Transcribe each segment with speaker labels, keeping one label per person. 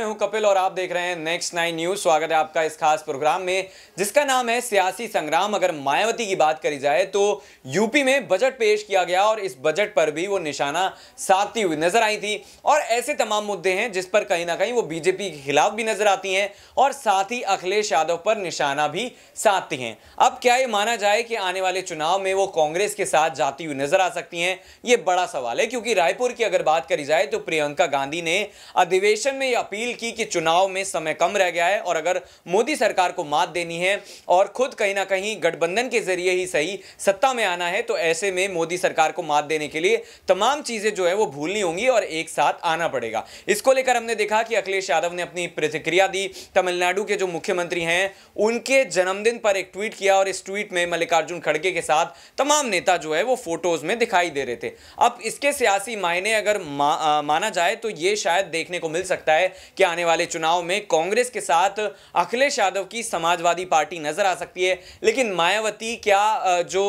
Speaker 1: मैं हूं कपिल और आप देख रहे हैं नेक्स्ट नाइन न्यूज स्वागत है आपका इस खास प्रोग्राम में जिसका नाम है सियासी संग्राम अगर मायावती की बात करी जाए तो यूपी में बजट पेश किया गया और इस बजट पर भी वो निशाना साधती हुई नजर आई थी और ऐसे तमाम मुद्दे हैं जिस पर कहीं ना कहीं वो बीजेपी के खिलाफ भी नजर आती हैं और साथ ही अखिलेश यादव पर निशाना भी साधती हैं अब क्या ये माना जाए कि आने वाले चुनाव में वो कांग्रेस के साथ जाती हुई नजर आ सकती हैं ये बड़ा सवाल है क्योंकि रायपुर की अगर बात करी जाए तो प्रियंका गांधी ने अधिवेशन में ये अपील अपील की कि चुनाव में समय कम रह गया है और अगर मोदी सरकार को मात देनी है और खुद कहीं ना कहीं गठबंधन के जरिए ही सही सत्ता में आना है तो ऐसे में मोदी सरकार को मात देने के लिए तमाम चीज़ें जो है वो भूलनी होंगी और एक साथ आना पड़ेगा इसको लेकर हमने देखा कि अखिलेश यादव ने अपनी प्रतिक्रिया दी तमिलनाडु के जो मुख्यमंत्री हैं उनके जन्मदिन पर एक ट्वीट किया और इस ट्वीट में मल्लिकार्जुन खड़गे के साथ तमाम नेता जो है वो फोटोज में दिखाई दे रहे थे अब इसके सियासी मायने अगर मा, आ, माना जाए तो ये शायद देखने को मिल सकता है कि आने वाले चुनाव में कांग्रेस के साथ अखिलेश यादव की समाजवादी पार्टी नजर आ सकती है लेकिन मायावती क्या जो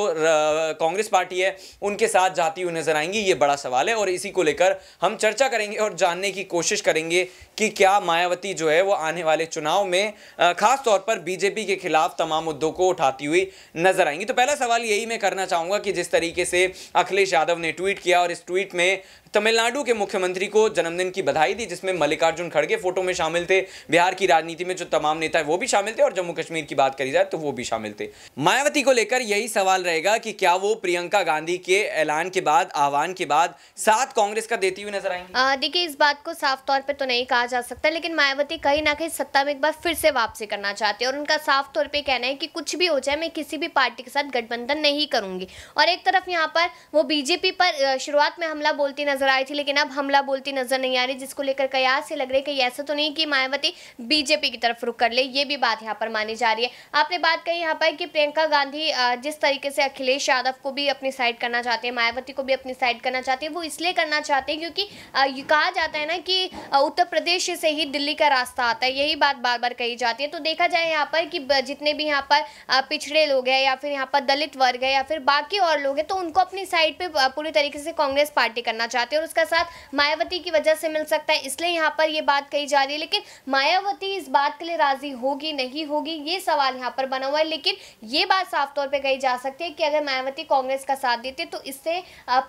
Speaker 1: कांग्रेस पार्टी है उनके साथ जाती हुई नजर आएंगी ये बड़ा सवाल है और इसी को लेकर हम चर्चा करेंगे और जानने की कोशिश करेंगे कि क्या मायावती जो है वो आने वाले चुनाव में खासतौर पर बीजेपी के खिलाफ तमाम मुद्दों को उठाती हुई नजर आएंगी तो पहला सवाल यही मैं करना चाहूंगा कि जिस तरीके से अखिलेश यादव ने ट्वीट किया और इस ट्वीट में तमिलनाडु के मुख्यमंत्री को जन्मदिन की बधाई दी जिसमें मल्लिकार्जुन खड़गे फोटो में शामिल थे बिहार की राजनीति में जो तमाम नेता है वो भी शामिल थे और जम्मू कश्मीर की बात करी जाए तो वो भी शामिल थे मायावती को लेकर यही सवाल रहेगा कि क्या वो प्रियंका गांधी के ऐलान के बाद आह्वान के बाद साथ कांग्रेस का देती हुई नजर आएंगी
Speaker 2: देखिए इस बात को साफ तौर पर तो नहीं कहा जा सकता लेकिन मायावती कहीं ना कहीं सत्ता में एक बार फिर से वापसी करना चाहती है और उनका साफ तौर पर कहना है कि कुछ भी हो जाए मैं किसी भी पार्टी के साथ गठबंधन नहीं करूंगी और एक तरफ यहाँ पर वो बीजेपी पर शुरुआत में हमला बोलती नजर आई थी लेकिन अब हमला बोलती नजर नहीं आ रही जिसको लेकर कयास से लग रहे है कि ऐसा तो नहीं कि मायावती बीजेपी की तरफ रुक कर ले ये भी बात यहाँ पर मानी जा रही है आपने बात कही यहाँ पर कि प्रियंका गांधी जिस तरीके से अखिलेश यादव को भी अपनी साइड करना चाहते हैं मायावती को भी अपनी साइड करना चाहते हैं वो इसलिए करना चाहते हैं क्योंकि कहा जाता है ना कि उत्तर प्रदेश से ही दिल्ली का रास्ता आता है यही बात बार बार कही जाती है तो देखा जाए यहाँ पर कि जितने भी यहाँ पर पिछड़े लोग हैं या फिर यहाँ पर दलित वर्ग है या फिर बाकी और लोग हैं तो उनको अपनी साइड पर पूरी तरीके से कांग्रेस पार्टी करना चाहते हैं और उसका साथ मायावती की वजह से मिल सकता है इसलिए यहाँ पर ये बात कही कही जा रही है लेकिन मायावती इस बात के लिए राजी होगी नहीं होगी ये सवाल यहाँ पर बना हुआ है लेकिन ये बात साफ तौर पर कही जा सकती है कि अगर मायावती कांग्रेस का साथ देती तो इससे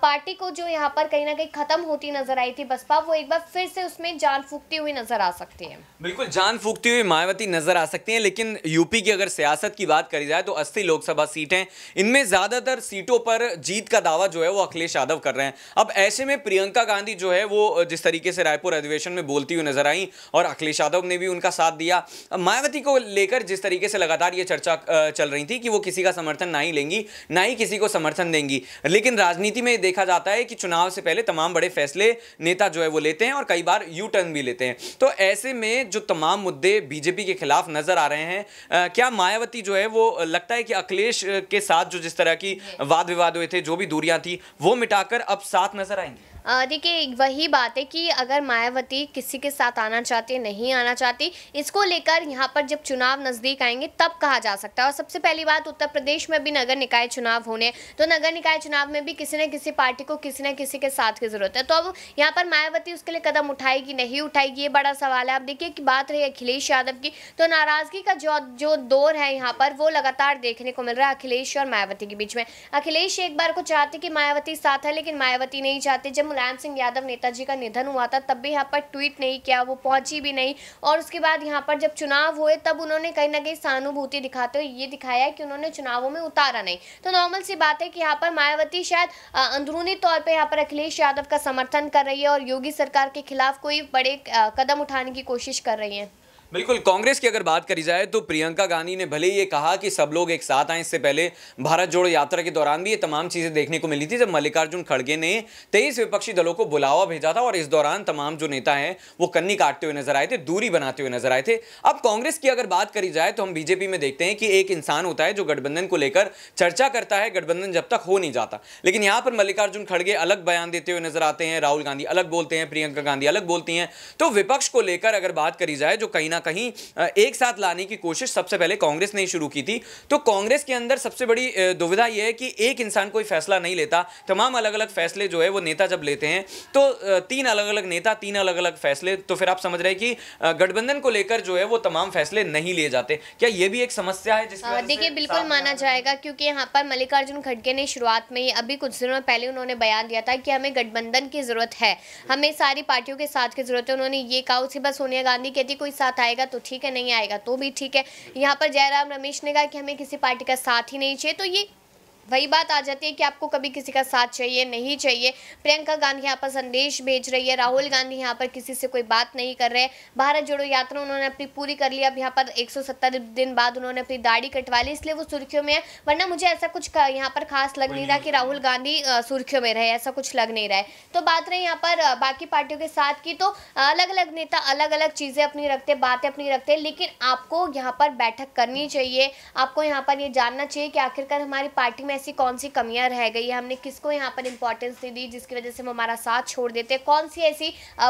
Speaker 2: पार्टी को जो यहाँ पर कहीं ना कहीं खत्म होती नजर आई थी बसपा वो एक बार फिर से उसमें जान फूकती हुई नजर आ सकती है
Speaker 1: बिल्कुल जान फूकती हुई मायावती नजर आ सकती है लेकिन यूपी की अगर सियासत की बात करी जाए तो अस्सी लोकसभा सीटें इनमें ज्यादातर सीटों पर जीत का दावा जो है वो अखिलेश यादव कर रहे हैं अब ऐसे में प्रियंका गांधी जो है वो जिस तरीके से रायपुर अधिवेशन में बोलती हुई नजर आई दी और अखिलेश यादव ने भी उनका साथ दिया मायावती को लेकर जिस तरीके से लगातार ये चर्चा चल रही थी कि वो किसी का समर्थन ना ही लेंगी ना ही किसी को समर्थन देंगी लेकिन राजनीति में देखा जाता है कि चुनाव से पहले तमाम बड़े फैसले नेता जो है वो लेते हैं और कई बार यू टर्न भी लेते हैं तो ऐसे में जो तमाम मुद्दे बीजेपी के खिलाफ नजर आ रहे हैं क्या मायावती जो है वो लगता है कि अखिलेश के साथ जो जिस तरह की वाद विवाद हुए थे जो भी दूरियां थी वो मिटाकर अब साथ नजर आएंगे
Speaker 2: देखिए वही बात है कि अगर मायावती किसी के साथ आना चाहती है नहीं आना चाहती इसको लेकर यहाँ पर जब चुनाव नज़दीक आएंगे तब कहा जा सकता है और सबसे पहली बात उत्तर प्रदेश में भी नगर निकाय चुनाव होने तो नगर निकाय चुनाव में भी किसी न किसी पार्टी को किसी न किसी के साथ की ज़रूरत है तो अब यहाँ पर मायावती उसके लिए कदम उठाएगी नहीं उठाएगी ये बड़ा सवाल है अब देखिए कि बात रही अखिलेश यादव की तो नाराज़गी का जो जो दौर है यहाँ पर वो लगातार देखने को मिल रहा है अखिलेश और मायावती के बीच में अखिलेश एक बार को चाहते कि मायावती साथ है लेकिन मायावती नहीं चाहते जब मुलायम सिंह यादव नेताजी का निधन हुआ था तब भी यहाँ पर ट्वीट नहीं किया वो पहुंची भी नहीं और उसके बाद यहाँ पर जब चुनाव हुए तब उन्होंने कहीं ना कहीं सहानुभूति दिखाते हुए ये दिखाया कि उन्होंने चुनावों में उतारा नहीं तो नॉर्मल सी बात है कि यहाँ पर मायावती शायद अंदरूनी तौर पर यहाँ पर अखिलेश यादव का समर्थन कर रही है और योगी सरकार के खिलाफ कोई बड़े कदम उठाने की कोशिश कर रही है
Speaker 1: बिल्कुल कांग्रेस की अगर बात करी जाए तो प्रियंका गांधी ने भले ही ये कहा कि सब लोग एक साथ आए इससे पहले भारत जोड़ो यात्रा के दौरान भी ये तमाम चीज़ें देखने को मिली थी जब मल्लिकार्जुन खड़गे ने तेईस विपक्षी दलों को बुलावा भेजा था और इस दौरान तमाम जो नेता हैं वो कन्नी काटते हुए नजर आए थे दूरी बनाते हुए नजर आए थे अब कांग्रेस की अगर बात करी जाए तो हम बीजेपी में देखते हैं कि एक इंसान होता है जो गठबंधन को लेकर चर्चा करता है गठबंधन जब तक हो नहीं जाता लेकिन यहाँ पर मल्लिकार्जुन खड़गे अलग बयान देते हुए नजर आते हैं राहुल गांधी अलग बोलते हैं प्रियंका गांधी अलग बोलती हैं तो विपक्ष को लेकर अगर बात करी जाए जो कहीं ना कहीं एक साथ लाने की कोशिश सबसे पहले कांग्रेस ने शुरू की थी तो कांग्रेस के अंदर सबसे बड़ी दुविधा यह है कि एक इंसान कोई फैसला नहीं लेता तमाम अलग अलग फैसले जो है वो नेता जब लेते हैं तो तीन अलग अलग नेता तीन अलग अलग फैसले तो फिर आप समझ रहे कि गठबंधन को लेकर जो है वो तमाम फैसले नहीं लिए जाते क्या ये भी एक समस्या है देखिए बिल्कुल माना
Speaker 2: जाएगा क्योंकि यहाँ पर मल्लिकार्जुन खड़गे ने शुरुआत में अभी कुछ दिनों पहले उन्होंने बयान दिया था कि हमें गठबंधन की जरूरत है हमें सारी पार्टियों के साथ की जरूरत है उन्होंने ये कहा उसके बाद सोनिया गांधी कहती कोई साथ आए आएगा तो ठीक है नहीं आएगा तो भी ठीक है यहाँ पर जयराम रमेश ने कहा कि हमें किसी पार्टी का साथ ही नहीं चाहिए तो ये वही बात आ जाती है कि आपको कभी किसी का साथ चाहिए नहीं चाहिए प्रियंका गांधी यहाँ पर संदेश भेज रही है राहुल गांधी यहाँ पर किसी से कोई बात नहीं कर रहे भारत जोड़ो यात्रा उन्होंने अपनी पूरी कर ली अब यहाँ पर 170 दिन बाद उन्होंने अपनी दाढ़ी कटवा ली इसलिए वो सुर्खियों में है वरना मुझे ऐसा कुछ यहाँ पर खास लग नहीं रहा कि राहुल गांधी सुर्खियों में रहे ऐसा कुछ लग नहीं रहा है तो बात रही यहाँ पर बाकी पार्टियों के साथ की तो अलग अलग नेता अलग अलग चीज़ें अपनी रखते बातें अपनी रखते लेकिन आपको यहाँ पर बैठक करनी चाहिए आपको यहाँ पर ये जानना चाहिए कि आखिरकार हमारी पार्टी में में ऐसी कौन सी कमियां रह गई है हमने किसको यहाँ पर इंपॉर्टेंस नहीं दी जिसकी वजह से हम हमारा साथ छोड़ देते हैं कौन सी ऐसी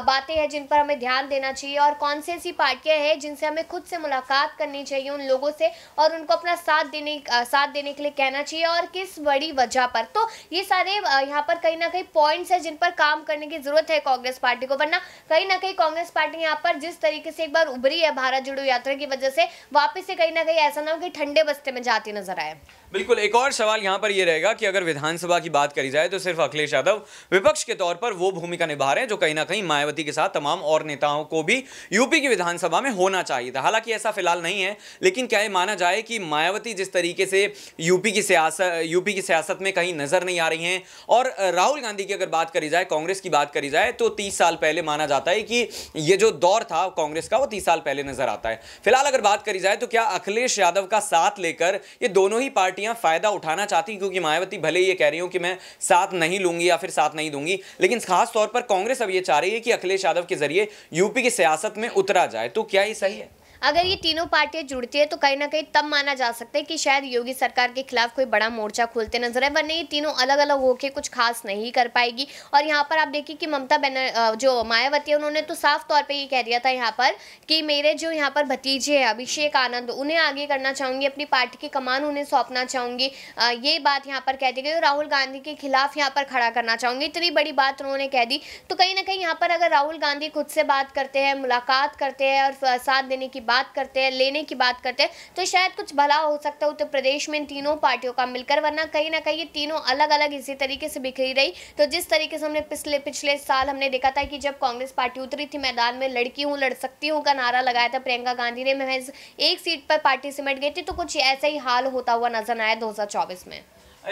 Speaker 2: बातें हैं जिन पर हमें ध्यान देना चाहिए और कौन सी ऐसी पार्टियां हैं जिनसे हमें खुद से मुलाकात करनी चाहिए उन लोगों से और उनको अपना साथ देने साथ देने के लिए कहना चाहिए और किस बड़ी वजह पर तो ये सारे यहाँ पर कहीं ना कहीं पॉइंट्स हैं जिन पर काम करने की ज़रूरत है कांग्रेस पार्टी को वरना कहीं ना कहीं कांग्रेस पार्टी यहाँ पर जिस तरीके से एक बार उभरी है भारत जोड़ो यात्रा की वजह से वापस से कहीं ना कहीं ऐसा ना हो कि ठंडे बस्ते में जाती नजर आए
Speaker 1: बिल्कुल एक और सवाल यहाँ यहाँ पर यह रहेगा कि अगर विधानसभा की बात करी जाए तो सिर्फ अखिलेश यादव विपक्ष के तौर पर वो भूमिका निभा रहे हैं जो कहीं ना कहीं मायावती के साथ तमाम और नेताओं को भी यूपी की विधानसभा में होना चाहिए था हालांकि ऐसा फिलहाल नहीं है लेकिन क्या ये माना जाए कि मायावती जिस तरीके से यूपी की सियासत यूपी की सियासत में कहीं नजर नहीं आ रही हैं और राहुल गांधी की अगर बात करी जाए कांग्रेस की बात करी जाए तो तीस साल पहले माना जाता है कि ये जो दौर था कांग्रेस का वो तीस साल पहले नजर आता है फिलहाल अगर बात करी जाए तो क्या अखिलेश यादव का साथ लेकर ये दोनों ही पार्टियां फायदा उठाना चाहती चाहती क्योंकि मायावती भले ये कह रही हूं कि मैं साथ नहीं लूंगी या फिर साथ नहीं दूंगी लेकिन खास तौर पर कांग्रेस अब ये चाह रही है कि अखिलेश यादव के जरिए यूपी की सियासत में उतरा जाए तो क्या ये सही है
Speaker 2: अगर ये तीनों पार्टियां जुड़ती है तो कहीं ना कहीं तब माना जा सकता है कि शायद योगी सरकार के खिलाफ कोई बड़ा मोर्चा खुलते नजर आए वरना ये तीनों अलग अलग होकर कुछ खास नहीं कर पाएगी और यहाँ पर आप देखिए कि ममता बैनर जो मायावती है उन्होंने तो साफ तौर पर ये कह दिया था यहाँ पर कि मेरे जो यहाँ पर भतीजे हैं अभिषेक आनंद उन्हें आगे करना चाहूँगी अपनी पार्टी की कमान उन्हें सौंपना चाहूँगी ये बात यहाँ पर कह दी गई और राहुल गांधी के खिलाफ यहाँ पर खड़ा करना चाहूँगी इतनी बड़ी बात उन्होंने कह दी तो कहीं ना कहीं यहाँ पर अगर राहुल गांधी खुद से बात करते हैं मुलाकात करते हैं और साथ देने की बात बात करते हैं लेने की बात करते हैं तो शायद कुछ भला हो सकता है उत्तर तो प्रदेश में इन तीनों पार्टियों का मिलकर वरना कहीं ना कहीं ये तीनों अलग अलग इसी तरीके से बिखरी रही तो जिस तरीके से हमने पिछले पिछले साल हमने देखा था कि जब कांग्रेस पार्टी उतरी थी मैदान में लड़की हूँ लड़ सकती हूँ का नारा लगाया था प्रियंका गांधी ने महज एक सीट पर पार्टी सिमट गई थी तो कुछ ऐसा ही हाल होता हुआ नजर आया दो में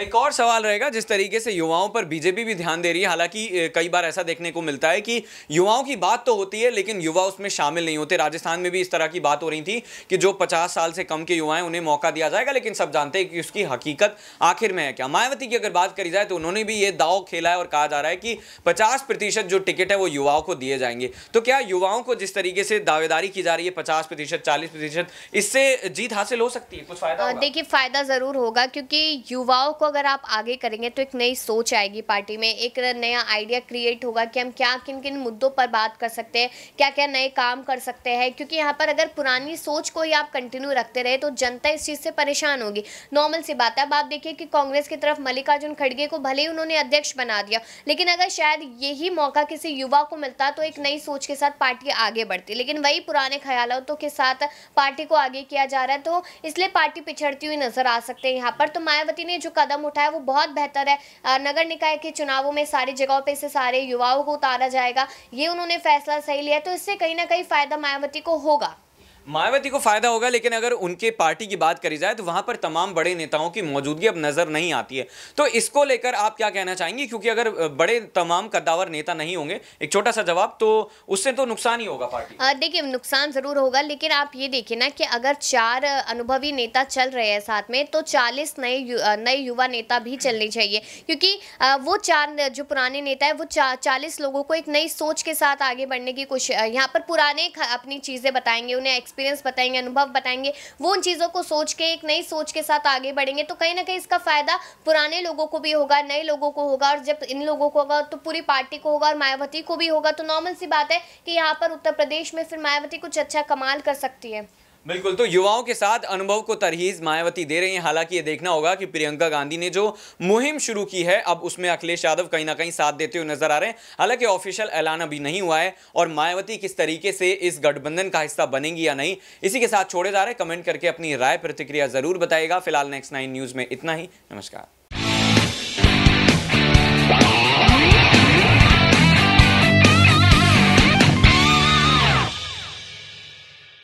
Speaker 1: एक और सवाल रहेगा जिस तरीके से युवाओं पर बीजेपी भी ध्यान दे रही है हालांकि कई बार ऐसा देखने को मिलता है कि युवाओं की बात तो होती है लेकिन युवा उसमें शामिल नहीं होते राजस्थान में भी इस तरह की बात हो रही थी कि जो 50 साल से कम के युवा हैं उन्हें मौका दिया जाएगा लेकिन सब जानते हैं कि उसकी हकीकत आखिर में है क्या मायावती की अगर बात करी जाए तो उन्होंने भी ये दाव खेला है और कहा जा रहा है कि पचास जो टिकट है वो युवाओं को दिए जाएंगे तो क्या युवाओं को जिस तरीके से दावेदारी की जा रही है पचास प्रतिशत चालीस प्रतिशत इससे जीत हासिल हो सकती है कुछ फायदा देखिए
Speaker 2: फायदा जरूर होगा क्योंकि युवाओं को अगर आप आगे करेंगे तो एक नई सोच आएगी पार्टी में एक नया आइडिया क्रिएट होगा कि हम क्या किन किन मुद्दों पर बात कर सकते हैं क्या क्या नए काम कर सकते हैं क्योंकि यहाँ पर अगर पुरानी सोच को ही आप कंटिन्यू रखते रहे तो जनता इस चीज़ से परेशान होगी नॉर्मल सी बात है अब आप देखिए कि कांग्रेस की तरफ मल्लिकार्जुन खड़गे को भले ही उन्होंने अध्यक्ष बना दिया लेकिन अगर शायद यही मौका किसी युवा को मिलता तो एक नई सोच के साथ पार्टी आगे बढ़ती लेकिन वही पुराने ख्यालों के साथ पार्टी को आगे किया जा रहा है तो इसलिए पार्टी पिछड़ती हुई नजर आ सकते हैं यहाँ पर तो मायावती ने जो कदम कदम उठाया वो बहुत बेहतर है नगर निकाय के चुनावों में सारी जगहों पर इसे सारे युवाओं को उतारा जाएगा ये उन्होंने फैसला सही लिया तो इससे कहीं ना कहीं फ़ायदा मायावती को होगा
Speaker 1: मायावती को फायदा होगा लेकिन अगर उनके पार्टी की बात करी जाए तो वहां पर तमाम बड़े नेताओं की मौजूदगी अब नजर नहीं आती है तो इसको लेकर आप क्या कहना चाहेंगे क्योंकि अगर बड़े तमाम कद्दावर नेता नहीं होंगे एक छोटा सा जवाब तो उससे तो नुकसान ही होगा पार्टी
Speaker 2: देखिए नुकसान जरूर होगा लेकिन आप ये देखिए ना कि अगर चार अनुभवी नेता चल रहे हैं साथ में तो चालीस नए नए युवा नेता भी चलने चाहिए क्योंकि वो चार जो पुराने नेता है वो चालीस लोगों को एक नई सोच के साथ आगे बढ़ने की कोशिश यहाँ पर पुराने अपनी चीज़ें बताएंगे उन्हें एक्सपीरियंस बताएंगे अनुभव बताएंगे वो उन चीज़ों को सोच के एक नई सोच के साथ आगे बढ़ेंगे तो कहीं ना कहीं इसका फ़ायदा पुराने लोगों को भी होगा नए लोगों को होगा और जब इन लोगों को होगा तो पूरी पार्टी को होगा और मायावती को भी होगा तो नॉर्मल सी बात है कि यहाँ पर उत्तर प्रदेश में फिर मायावती कुछ अच्छा कमाल कर सकती है
Speaker 1: बिल्कुल तो युवाओं के साथ अनुभव को तरहीज मायावती दे रही हैं हालांकि ये देखना होगा कि प्रियंका गांधी ने जो मुहिम शुरू की है अब उसमें अखिलेश यादव कहीं ना कहीं साथ देते हुए नजर आ रहे हैं हालांकि ऑफिशियल ऐलान अभी नहीं हुआ है और मायावती किस तरीके से इस गठबंधन का हिस्सा बनेंगी या नहीं इसी के साथ छोड़े जा रहे कमेंट करके अपनी राय प्रतिक्रिया जरूर बताएगा फिलहाल नेक्स्ट नाइन न्यूज में इतना ही नमस्कार